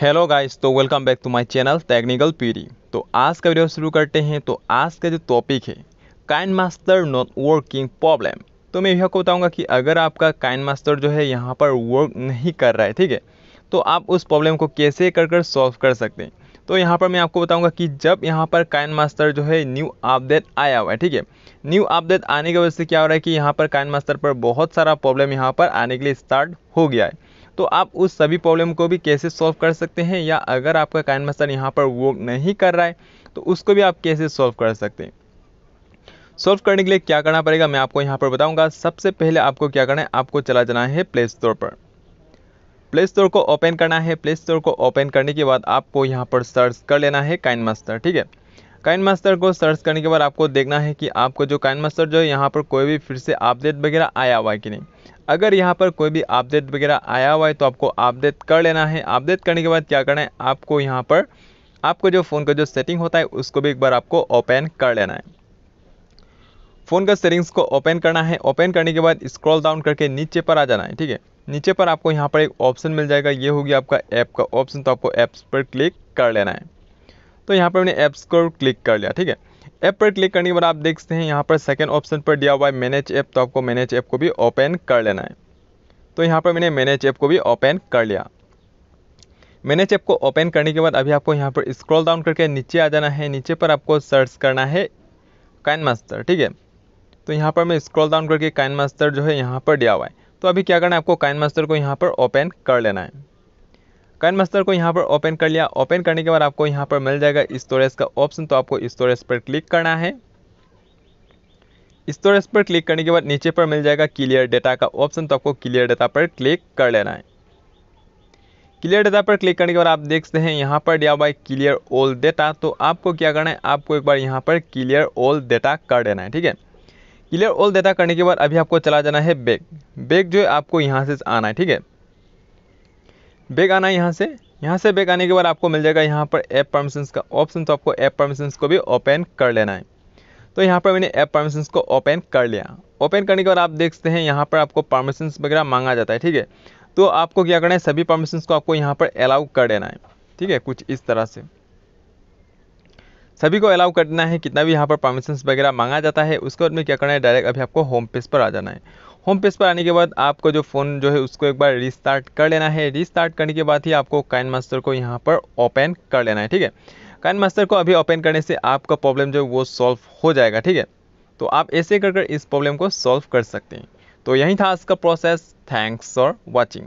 hello guys तो welcome back to my channel technical पीरी तो आज का वीडियो शुरू करते हैं तो आज का जो टॉपिक है KineMaster not working problem तो मैं यह को बताऊंगा कि अगर आपका काइन मास्टर जो है यहाँ पर वर्क नहीं कर रहा है ठीक है तो आप उस प्रॉब्लम को कैसे कर कर सॉल्व कर सकते हैं तो यहाँ पर मैं आपको बताऊंगा कि जब यहाँ पर काइन मास्टर जो है न्यू अपडेट आया हुआ है ठीक है न्यू अपडेट आने की वजह से क्या हो रहा है कि यहाँ पर काइन मास्टर पर बहुत सारा प्रॉब्लम यहाँ पर आने के लिए स्टार्ट हो गया है तो आप उस सभी प्रॉब्लम को भी कैसे सॉल्व कर सकते हैं या अगर आपका कायन मसल यहाँ पर वर्क नहीं कर रहा है तो उसको भी आप कैसे सॉल्व कर सकते हैं सॉल्व करने के लिए क्या करना पड़ेगा मैं आपको यहाँ पर बताऊँगा सबसे पहले आपको क्या करना है आपको चला जाना है प्ले स्टोर पर प्ले स्टोर को ओपन करना है प्ले स्टोर को ओपन करने के बाद आपको यहाँ पर सर्च कर लेना है काइन मास्टर ठीक है काइन मास्टर को सर्च करने के बाद आपको देखना है कि आपको जो काइन मास्टर जो है यहाँ पर कोई भी फिर से अपडेट वगैरह आया हुआ है कि नहीं अगर यहाँ पर कोई भी अपडेट वगैरह आया हुआ है तो आपको अपडेट कर लेना है अपडेट करने के बाद क्या करना है आपको यहाँ पर आपको जो फ़ोन का जो सेटिंग होता है उसको भी एक बार आपको ओपन कर लेना है फ़ोन का सेटिंग्स को ओपन करना है ओपन करने के बाद स्क्रॉल डाउन करके नीचे पर आ जाना है ठीक है नीचे पर आपको यहाँ पर एक ऑप्शन मिल जाएगा ये होगी आपका ऐप का ऑप्शन तो आपको ऐप्स पर क्लिक कर लेना है तो यहाँ पर मैंने ऐप्स को क्लिक कर लिया ठीक है ऐप पर क्लिक करने के बाद आप देखते हैं यहाँ पर सेकेंड ऑप्शन पर दिया हुआ है मैनेज ऐप तो आपको मैनेज ऐप को भी ओपन कर लेना है तो यहाँ पर मैंने मैनेज ऐप को भी ओपन कर लिया मैनेज ऐप को ओपन करने के बाद अभी आपको यहाँ पर स्क्रॉल डाउन करके नीचे आ जाना है नीचे पर आपको सर्च करना है काइन मास्टर ठीक है तो यहाँ पर मैं स्क्रॉल डाउन करके काइन मास्टर जो है यहाँ पर दिया हुआ है तो अभी क्या करना है आपको काइन मास्टर को यहाँ पर ओपन कर लेना है कैन मस्तर को यहाँ पर ओपन कर लिया ओपन करने के बाद आपको यहाँ पर मिल जाएगा स्टोरेज का ऑप्शन तो आपको स्टोरेज पर क्लिक करना है स्टोरेज पर क्लिक करने के बाद नीचे पर मिल जाएगा क्लियर डेटा का ऑप्शन तो आपको क्लियर डेटा पर क्लिक कर लेना है क्लियर डेटा पर क्लिक करने के बाद आप देखते हैं यहाँ पर दिया हुआ है क्लियर ऑल डेटा तो आपको क्या करना है आपको एक बार यहाँ पर क्लियर ऑल डेटा कर देना है ठीक है क्लियर ऑल डेटा करने के बाद अभी आपको चला जाना है बैग बैग जो है आपको यहाँ से आना है ठीक है बैग आना यहाँ से यहाँ से बैग आने के बाद आपको मिल जाएगा यहाँ पर ऐप परमिशंस का ऑप्शन तो आपको ऐप परमिशंस को भी ओपन कर लेना है तो यहाँ पर मैंने ऐप परमिशंस को ओपन कर लिया ओपन करने के बाद आप देखते हैं यहाँ पर आपको परमिशंस वगैरह मांगा जाता है ठीक है तो आपको क्या करना है सभी परमिशंस को आपको यहाँ पर अलाउ कर देना है ठीक है कुछ इस तरह से सभी को अलाउ करना है कितना भी यहाँ पर परमिशंस वगैरह मांगा जाता है उसके बाद में क्या करना है डायरेक्ट अभी आपको होम पेज पर आ जाना है होम पेज पर आने के बाद आपको जो फ़ोन जो है उसको एक बार रिस्टार्ट कर लेना है रिस्टार्ट करने के बाद ही आपको काइन मास्टर को यहाँ पर ओपन कर लेना है ठीक है काइन मास्टर को अभी ओपन करने से आपका प्रॉब्लम जो है वो सॉल्व हो जाएगा ठीक है तो आप ऐसे कर कर इस प्रॉब्लम को सॉल्व कर सकते हैं तो यही था आज का प्रोसेस थैंक्स फॉर वॉचिंग